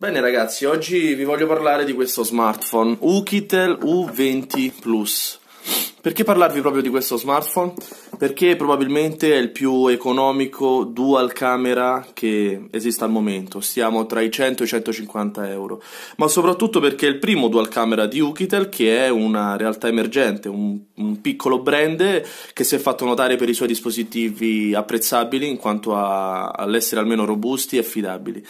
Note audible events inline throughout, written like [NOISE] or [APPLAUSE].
Bene ragazzi, oggi vi voglio parlare di questo smartphone Ukitel U20 Plus. Perché parlarvi proprio di questo smartphone? Perché probabilmente è il più economico dual camera che esista al momento, stiamo tra i 100 e i 150 euro, ma soprattutto perché è il primo dual camera di Ukitel che è una realtà emergente, un, un piccolo brand che si è fatto notare per i suoi dispositivi apprezzabili in quanto a, all'essere almeno robusti e affidabili.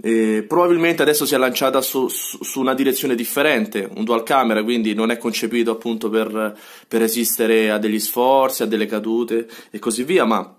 Eh, probabilmente adesso si è lanciata su, su, su, una direzione differente, un dual camera, quindi non è concepito appunto per, per resistere a degli sforzi, a delle cadute e così via, ma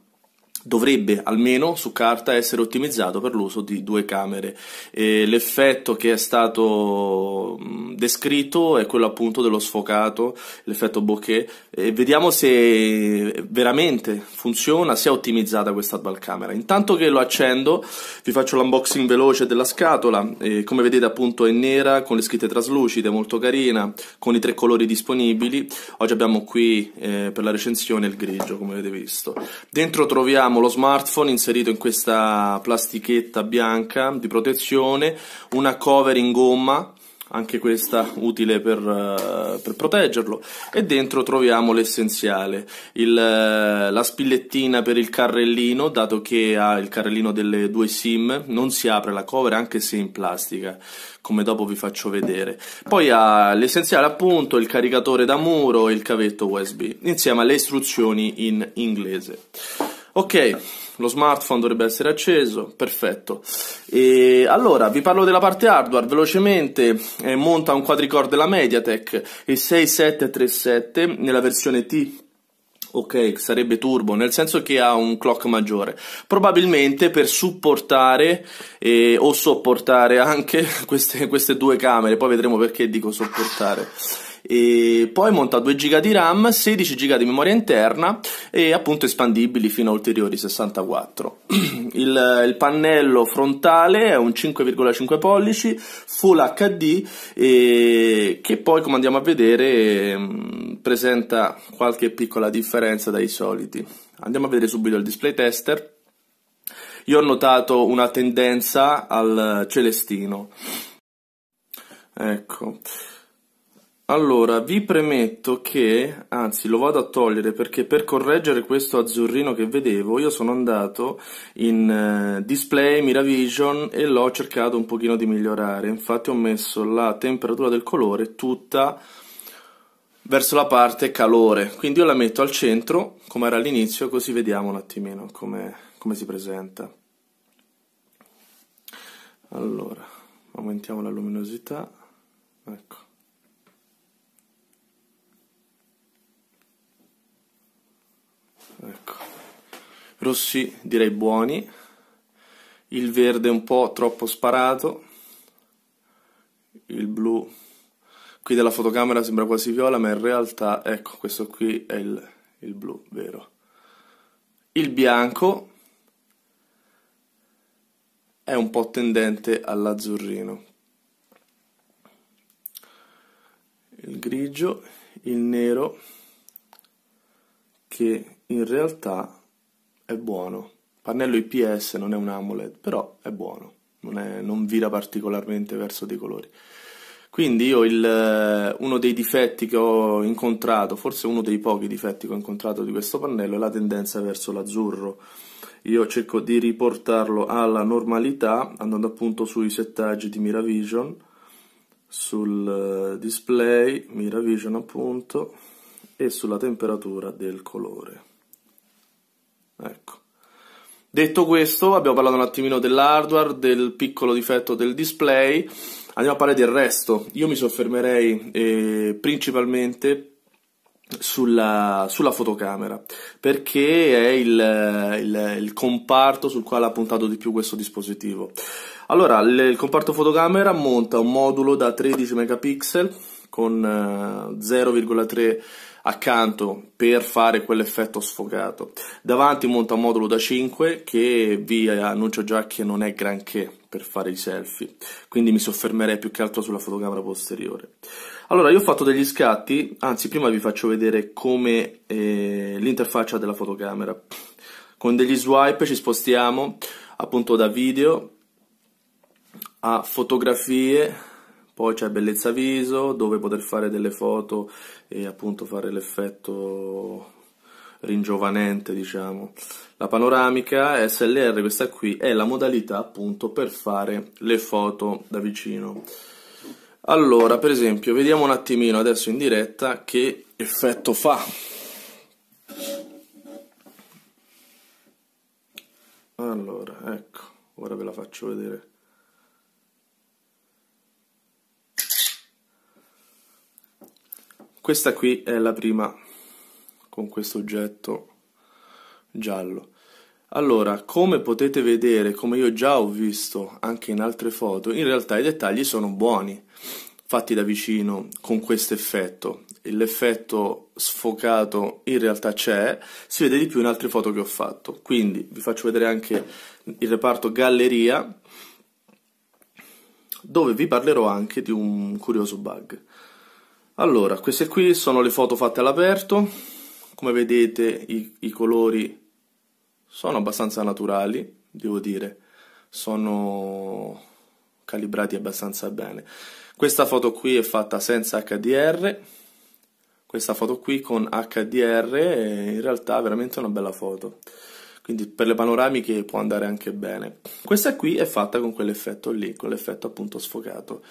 dovrebbe almeno su carta essere ottimizzato per l'uso di due camere. E l'effetto che è stato mm, descritto è quello appunto dello sfocato, l'effetto bokeh. E vediamo se veramente funziona, se è ottimizzata questa dual camera. Intanto che lo accendo vi faccio l'unboxing veloce della scatola, e come vedete appunto è nera con le scritte traslucide, molto carina, con i tre colori disponibili. Oggi abbiamo qui eh, per la recensione il grigio come avete visto. Dentro troviamo abbiamo lo smartphone inserito in questa plastichetta bianca di protezione, una cover in gomma, anche questa utile per, eh, per proteggerlo, e dentro troviamo l'essenziale, uh, la spillettina per il carrellino, dato che ha il carrellino delle due SIM, non si apre la cover anche se in plastica come dopo vi faccio vedere. Poi ha l'essenziale appunto, il caricatore da muro e il cavetto USB, insieme alle istruzioni in inglese. Ok, lo smartphone dovrebbe essere acceso, perfetto. E allora, vi parlo della parte hardware, velocemente eh, monta un quadricore della Mediatek, il 6737 nella versione T ok, sarebbe turbo, nel senso che ha un clock maggiore, probabilmente per supportare eh, o sopportare anche [LAUGHS] queste, queste due camere, poi vedremo perché dico sopportare. E poi monta 2 GB di RAM, 16 GB di memoria interna e appunto espandibili fino a ulteriori 64. [CLEARS THROAT] il, il pannello frontale è un 5,5 pollici Full HD e che poi come andiamo a vedere mm, presenta qualche piccola differenza dai soliti. Andiamo a vedere subito il display tester. Io ho notato una tendenza al celestino. Ecco. Allora, vi premetto che, anzi lo vado a togliere perché per correggere questo azzurrino che vedevo io sono andato in eh, display Miravision e l'ho cercato un pochino di migliorare, infatti ho messo la temperatura del colore tutta verso la parte calore, quindi io la metto al centro come era all'inizio così vediamo un attimino come, come si presenta. Allora, aumentiamo la luminosità, ecco. ecco. rossi direi buoni il verde un po' troppo sparato il blu qui della fotocamera sembra quasi viola ma in realtà ecco questo qui è il, il blu vero il bianco è un po' tendente all'azzurrino il grigio il nero che in realtà è buono. Pannello IPS non è un AMOLED, però è buono, non, è, non vira particolarmente verso dei colori. Quindi io il, eh, uno dei difetti che ho incontrato, forse uno dei pochi difetti che ho incontrato di questo pannello, è la tendenza verso l'azzurro. Io cerco di riportarlo alla normalità andando appunto sui settaggi di Miravision, sul eh, display, Miravision appunto, e sulla temperatura del colore. Ecco. Detto questo, abbiamo parlato un attimino dell'hardware, del piccolo difetto del display, andiamo a parlare del resto. Io mi soffermerei eh, principalmente sulla, sulla, fotocamera perché è il, il, il, comparto sul quale ha puntato di più questo dispositivo. Allora, le, il comparto fotocamera monta un modulo da 13 megapixel con eh, 0,3 accanto per fare quell'effetto sfogato. Davanti monta un modulo da 5 che vi annuncio già che non è granché per fare i selfie, quindi mi soffermerei più che altro sulla fotocamera posteriore. Allora, io ho fatto degli scatti, anzi prima vi faccio vedere come eh, l'interfaccia della fotocamera. Con degli swipe ci spostiamo appunto da video a fotografie, poi c'è bellezza viso, dove poter fare delle foto e appunto fare l'effetto ringiovanente, diciamo. La panoramica SLR, questa qui, è la modalità appunto per fare le foto da vicino. Allora, per esempio, vediamo un attimino adesso in diretta che effetto fa. Allora, ecco, ora ve la faccio vedere. Questa qui è la prima con questo oggetto giallo. Allora, come potete vedere, come io già ho visto anche in altre foto, in realtà i dettagli sono buoni, fatti da vicino con questo effetto. L'effetto sfocato in realtà c'è, si vede di più in altre foto che ho fatto. Quindi vi faccio vedere anche il reparto galleria, dove vi parlerò anche di un curioso bug. Allora, queste qui sono le foto fatte all'aperto, come vedete i, i, colori sono abbastanza naturali, devo dire, sono calibrati abbastanza bene. Questa foto qui è fatta senza HDR, questa foto qui con HDR è in realtà veramente una bella foto, quindi per le panoramiche può andare anche bene. Questa qui è fatta con quell'effetto lì, con l'effetto appunto sfocato.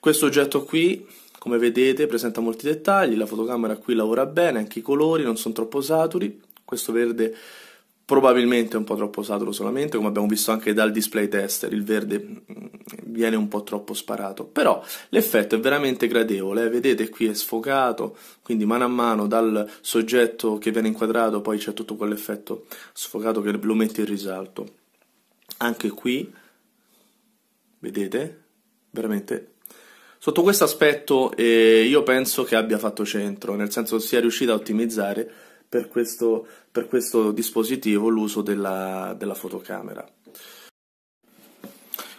Questo oggetto qui come vedete presenta molti dettagli, la fotocamera qui lavora bene, anche i colori non sono troppo saturi, questo verde probabilmente è un po' troppo saturo solamente, come abbiamo visto anche dal display tester, il verde mm, viene un po' troppo sparato, però l'effetto è veramente gradevole, eh. vedete qui è sfocato, quindi mano a mano dal soggetto che viene inquadrato poi c'è tutto quell'effetto sfocato che lo mette in risalto. Anche qui, vedete, veramente Sotto questo aspetto eh, io penso che abbia fatto centro, nel senso sia riuscita a ottimizzare per questo, per questo dispositivo l'uso della, della fotocamera.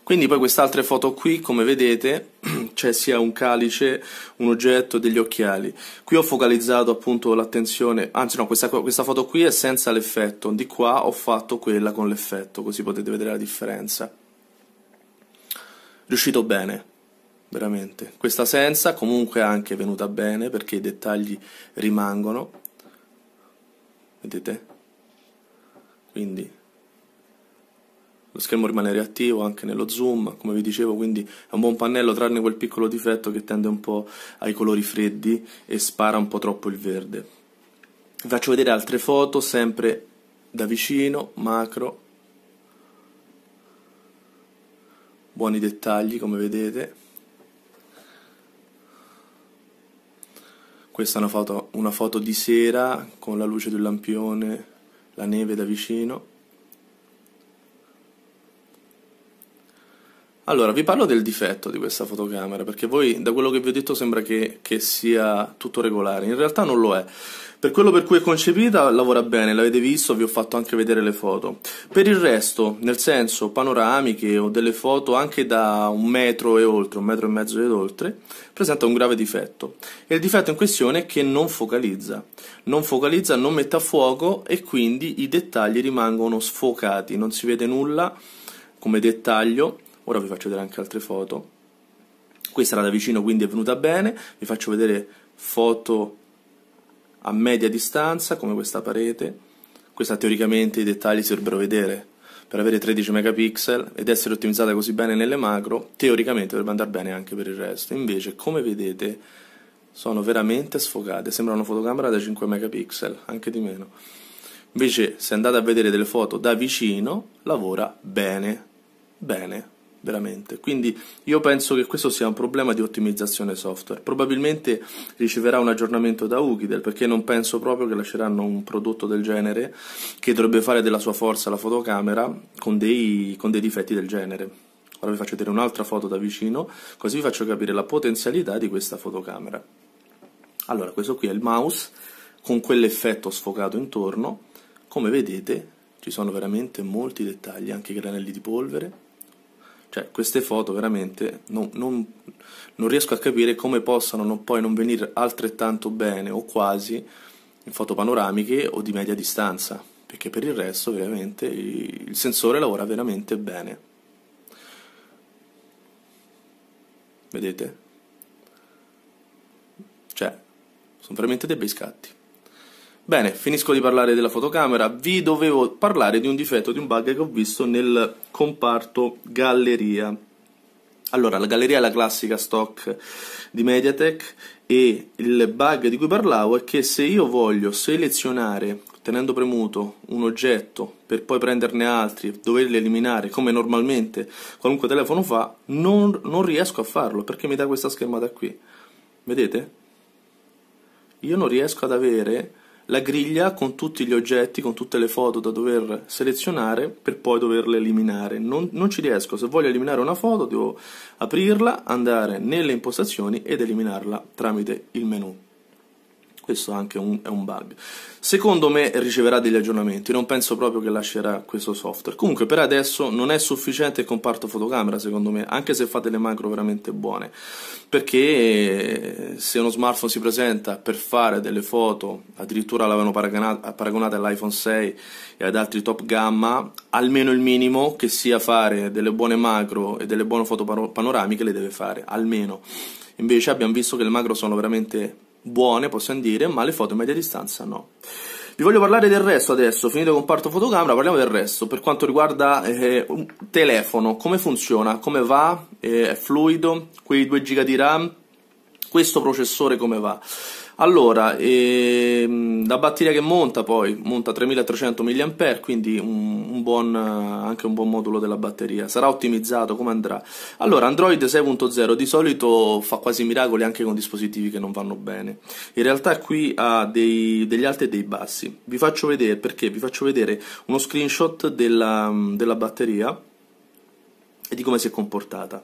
Quindi poi queste altre foto qui, come vedete, [CLEARS THROAT] c'è sia un calice, un oggetto, e degli occhiali. Qui ho focalizzato appunto l'attenzione, anzi no, questa, questa, foto qui è senza l'effetto, di qua ho fatto quella con l'effetto, così potete vedere la differenza. Riuscito bene veramente. Questa senza comunque è anche venuta bene perché i dettagli rimangono. Vedete? Quindi lo schermo rimane reattivo anche nello zoom, come vi dicevo, quindi è un buon pannello tranne quel piccolo difetto che tende un po' ai colori freddi e spara un po' troppo il verde. Vi faccio vedere altre foto, sempre da vicino, macro, buoni dettagli come vedete. Questa è una foto, una foto di sera con la luce del lampione, la neve da vicino. Allora, vi parlo del difetto di questa fotocamera, perché voi da quello che vi ho detto sembra che, che, sia tutto regolare, in realtà non lo è. Per quello per cui è concepita lavora bene, l'avete visto, vi ho fatto anche vedere le foto. Per il resto, nel senso panoramiche o delle foto anche da un metro e oltre, un metro e mezzo ed oltre, presenta un grave difetto. E il difetto in questione è che non focalizza. Non focalizza, non mette a fuoco e quindi i dettagli rimangono sfocati, non si vede nulla come dettaglio ora vi faccio vedere anche altre foto questa era da vicino quindi è venuta bene vi faccio vedere foto a media distanza come questa parete questa teoricamente i dettagli si dovrebbero vedere per avere 13 megapixel ed essere ottimizzata così bene nelle macro, teoricamente dovrebbe andare bene anche per il resto. Invece, come vedete, sono veramente sfocate, sembra una fotocamera da 5 megapixel, anche di meno. Invece, se andate a vedere delle foto da vicino, lavora bene, bene veramente. Quindi io penso che questo sia un problema di ottimizzazione software. Probabilmente riceverà un aggiornamento da Ugidel, perché non penso proprio che lasceranno un prodotto del genere che dovrebbe fare della sua forza la fotocamera con dei, con dei difetti del genere. Ora vi faccio vedere un'altra foto da vicino così vi faccio capire la potenzialità di questa fotocamera. Allora, questo qui è il mouse con quell'effetto sfocato intorno. Come vedete ci sono veramente molti dettagli, anche granelli di polvere cioè, queste foto veramente non, non, non riesco a capire come possano non, poi non venire altrettanto bene o quasi in foto panoramiche o di media distanza, perché per il resto veramente il sensore lavora veramente bene. Vedete? Cioè, sono veramente dei bei scatti. Bene, finisco di parlare della fotocamera, vi dovevo parlare di un difetto, di un bug che ho visto nel comparto galleria. Allora, la galleria è la classica stock di Mediatek e il bug di cui parlavo è che se io voglio selezionare tenendo premuto un oggetto per poi prenderne altri, doverli eliminare come normalmente qualunque telefono fa, non, non riesco a farlo perché mi dà questa schermata qui. Vedete? Io non riesco ad avere la griglia con tutti gli oggetti, con tutte le foto da dover selezionare per poi doverle eliminare. Non, non ci riesco, se voglio eliminare una foto devo aprirla, andare nelle impostazioni ed eliminarla tramite il menu. Questo anche un, è un bug. Secondo me riceverà degli aggiornamenti, non penso proprio che lascerà questo software. Comunque per adesso non è sufficiente il comparto fotocamera, secondo me, anche se fate le macro veramente buone, perché eh, se uno smartphone si presenta per fare delle foto, addirittura l'avevano paragonata all'iPhone 6 e ad altri top gamma, almeno il minimo che sia fare delle buone macro e delle buone foto panoramiche le deve fare, almeno. Invece abbiamo visto che le macro sono veramente buone possiamo dire, ma le foto a media distanza no. Vi voglio parlare del resto adesso, finito con parto fotocamera, parliamo del resto. Per quanto riguarda eh, un telefono, come funziona, come va, eh, è fluido, quei 2 giga di RAM, questo processore come va. Allora, ehm, la batteria che monta poi, monta 3300 mAh, quindi un, un buon, anche un buon modulo della batteria. Sarà ottimizzato, come andrà? Allora, Android 6.0 di solito fa quasi miracoli anche con dispositivi che non vanno bene. In realtà qui ha dei, degli alti e dei bassi. Vi faccio vedere, perché? Vi faccio vedere uno screenshot della, della batteria e di come si è comportata.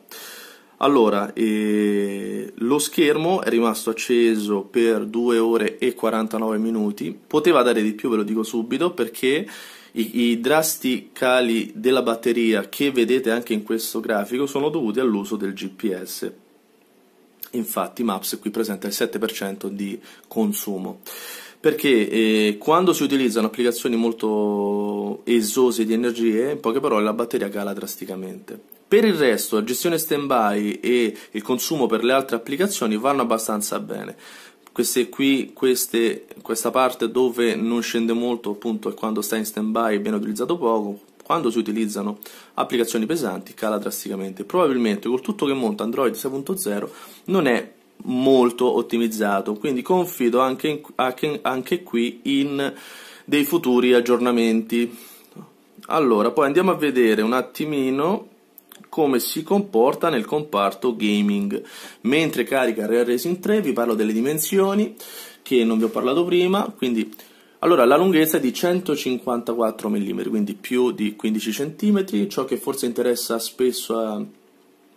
Allora, eh, lo schermo è rimasto acceso per 2 ore e 49 minuti, poteva dare di più, ve lo dico subito, perché i, i drasti cali della batteria che vedete anche in questo grafico sono dovuti all'uso del GPS. Infatti Maps qui presenta il 7% di consumo perché eh, quando si utilizzano applicazioni molto esose di energie, in poche parole la batteria cala drasticamente. Per il resto la gestione stand-by e il consumo per le altre applicazioni vanno abbastanza bene. Queste qui, queste, questa parte dove non scende molto appunto è quando sta in stand-by e viene utilizzato poco, quando si utilizzano applicazioni pesanti cala drasticamente. Probabilmente col tutto che monta Android 6.0 non è molto ottimizzato, quindi confido anche, in, anche, anche qui in dei futuri aggiornamenti. Allora, poi andiamo a vedere un attimino come si comporta nel comparto gaming. Mentre carica Real Racing 3 vi parlo delle dimensioni che non vi ho parlato prima, quindi allora, la lunghezza è di 154 mm, quindi più di 15 cm. Ciò che forse interessa spesso a,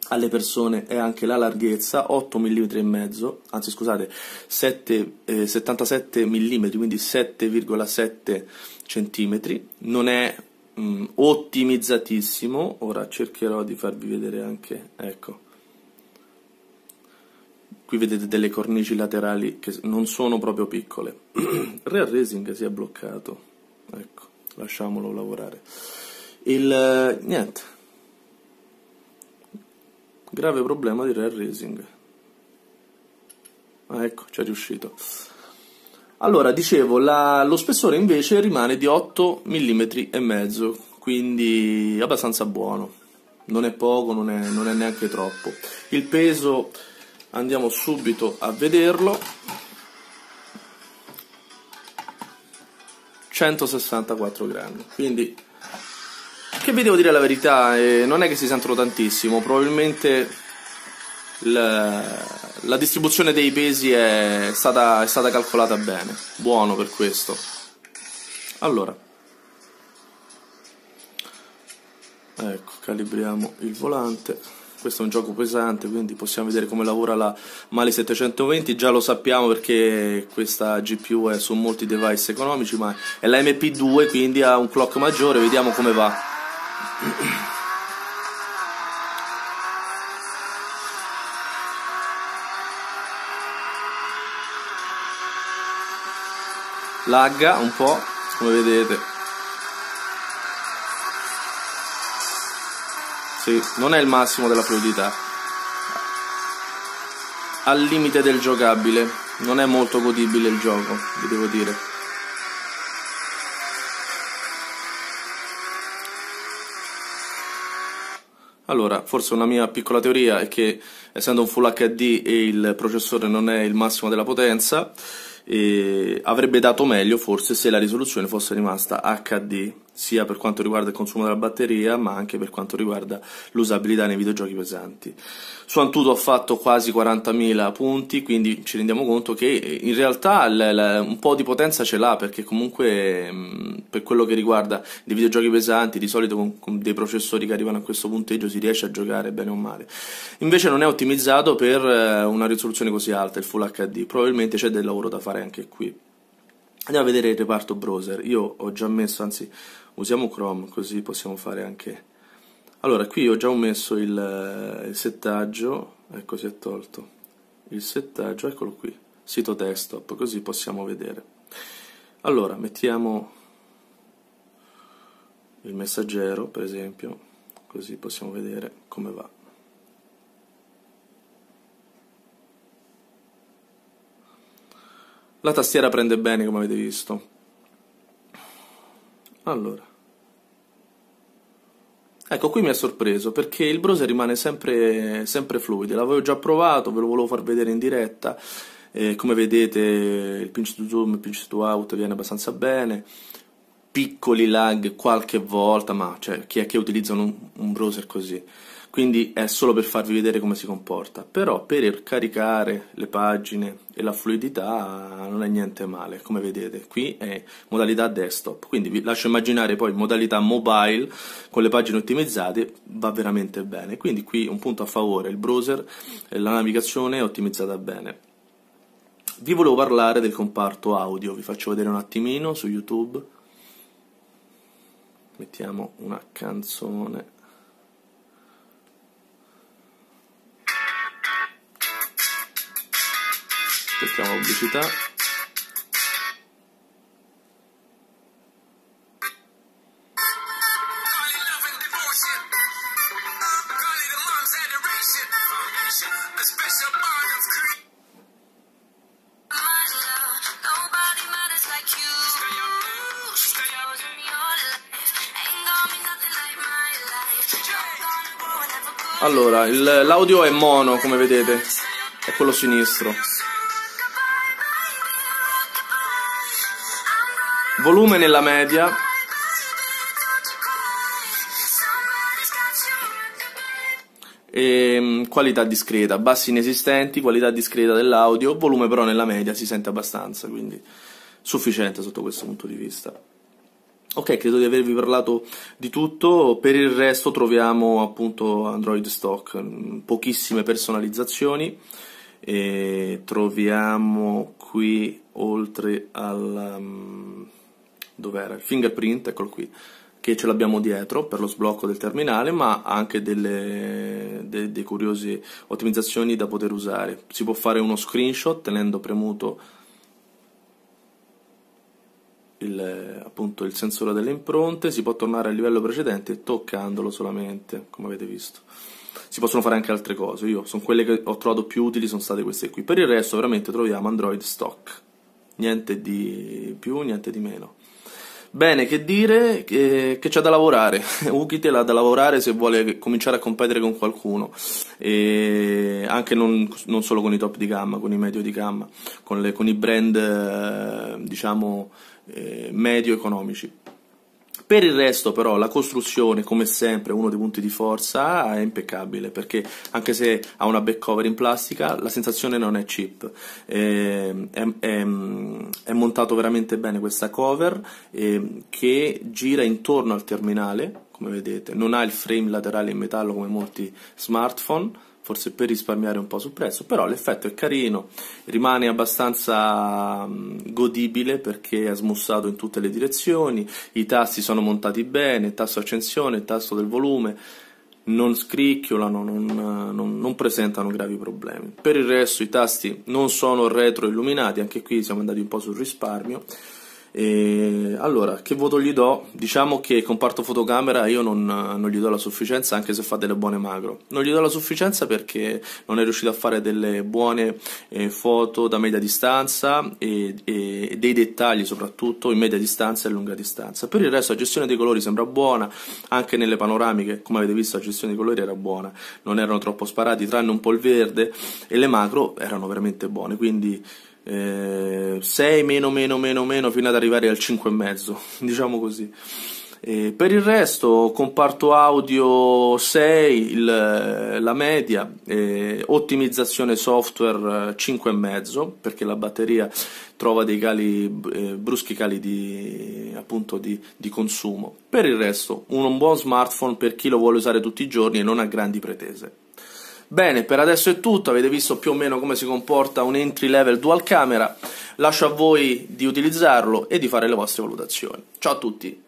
alle persone è anche la larghezza, 8 mm e mezzo, anzi scusate, 7, eh, 77 mm, quindi 7,7 cm. Non è mh, mm, ottimizzatissimo ora cercherò di farvi vedere anche ecco qui vedete delle cornici laterali che non sono proprio piccole Real [CLEARS THROAT] Racing si è bloccato ecco lasciamolo lavorare il niente grave problema di Real Racing ah, ecco ci è riuscito allora, dicevo, la, lo spessore invece rimane di 8 mm e mezzo, quindi abbastanza buono. Non è poco, non è, non è neanche troppo. Il peso andiamo subito a vederlo. 164 grammi, quindi che vi devo dire la verità, eh, non è che si sentono tantissimo, probabilmente la, la distribuzione dei pesi è stata, è stata calcolata bene, buono per questo. Allora, ecco, calibriamo il volante. Questo è un gioco pesante, quindi possiamo vedere come lavora la Mali 720. Già lo sappiamo perché questa GPU è su molti device economici, ma è la MP2, quindi ha un clock maggiore. Vediamo come va. lagga un po' come vedete sì, non è il massimo della fluidità al limite del giocabile non è molto godibile il gioco vi devo dire Allora, forse una mia piccola teoria è che essendo un Full HD e il processore non è il massimo della potenza, e avrebbe dato meglio forse se la risoluzione fosse rimasta HD sia per quanto riguarda il consumo della batteria ma anche per quanto riguarda l'usabilità nei videogiochi pesanti. Su Antuto ho fatto quasi 40.000 punti, quindi ci rendiamo conto che eh, in realtà un po' di potenza ce l'ha perché comunque mm, per quello che riguarda i videogiochi pesanti di solito con dei processori che arrivano a questo punteggio si riesce a giocare bene o male. Invece non è ottimizzato per eh, una risoluzione così alta, il Full HD, probabilmente c'è del lavoro da fare anche qui. Andiamo a vedere il reparto browser. Io ho già messo, anzi, usiamo Chrome così possiamo fare anche allora qui ho già messo il, eh, il settaggio ecco si è tolto il settaggio eccolo qui sito desktop così possiamo vedere allora mettiamo il messaggero per esempio così possiamo vedere come va la tastiera prende bene come avete visto allora. Ecco, qui mi ha sorpreso perché il browser rimane sempre, sempre fluido. L'avevo già provato, ve lo volevo far vedere in diretta. Eh, come vedete, il pinch to zoom, e il pinch to out viene abbastanza bene. Piccoli lag qualche volta, ma cioè, chi è che utilizza un, un browser così? quindi è solo per farvi vedere come si comporta però per caricare le pagine e la fluidità non è niente male come vedete qui è modalità desktop quindi vi lascio immaginare poi modalità mobile con le pagine ottimizzate va veramente bene quindi qui un punto a favore il browser e la navigazione è ottimizzata bene vi volevo parlare del comparto audio vi faccio vedere un attimino su youtube mettiamo una canzone aspettiamo pubblicità Allora, l'audio è mono come vedete, è quello sinistro. volume nella media e ehm, qualità discreta, bassi inesistenti, qualità discreta dell'audio, volume però nella media si sente abbastanza, quindi sufficiente sotto questo punto di vista. Ok, credo di avervi parlato di tutto, per il resto troviamo appunto Android stock, mm, pochissime personalizzazioni, e troviamo qui oltre al... Mm, dov'era il fingerprint, eccolo qui, che ce l'abbiamo dietro per lo sblocco del terminale, ma anche delle, de, dei curiosi ottimizzazioni da poter usare. Si può fare uno screenshot tenendo premuto il, appunto, il sensore delle impronte, si può tornare al livello precedente toccandolo solamente, come avete visto si possono fare anche altre cose. Io sono quelle che ho trovato più utili, sono state queste qui. Per il resto, veramente troviamo Android stock. Niente di più, niente di meno. Bene, che dire, che, che c'è da lavorare, [LAUGHS] Ukitela ha da lavorare se vuole cominciare a competere con qualcuno, e anche non, non, solo con i top di gamma, con i medio di gamma, con, le, con i brand eh, diciamo eh, medio economici. Per il resto, però, la costruzione, come sempre, uno dei punti di forza è impeccabile perché anche se ha una back cover in plastica, la sensazione non è cheap. è, è, è, è montato veramente bene questa cover eh, che gira intorno al terminale, come vedete, non ha il frame laterale in metallo come molti smartphone forse per risparmiare un po' sul prezzo, però l'effetto è carino, rimane abbastanza mm, godibile perché è smussato in tutte le direzioni, i tasti sono montati bene, il tasto accensione, il tasto del volume, non scricchiolano, non, non, non, presentano gravi problemi. Per il resto i tasti non sono retroilluminati, anche qui siamo andati un po' sul risparmio, e allora, che voto gli do? Diciamo che comparto fotocamera io non, non, gli do la sufficienza, anche se fa delle buone macro. Non gli do la sufficienza perché non è riuscito a fare delle buone eh, foto da media distanza e, e, dei dettagli soprattutto in media distanza e lunga distanza. Per il resto la gestione dei colori sembra buona, anche nelle panoramiche, come avete visto la gestione dei colori era buona, non erano troppo sparati, tranne un po' il verde e le macro erano veramente buone, quindi eh, 6 meno meno meno meno fino ad arrivare al 5,5 [LAUGHS] diciamo così eh, per il resto comparto audio 6 il, la media eh, ottimizzazione software 5,5 eh, perché la batteria trova dei cali, eh, bruschi cali di, appunto, di, di consumo per il resto un buon smartphone per chi lo vuole usare tutti i giorni e non ha grandi pretese Bene, per adesso è tutto, avete visto più o meno come si comporta un entry level dual camera, lascio a voi di utilizzarlo e di fare le vostre valutazioni. Ciao a tutti!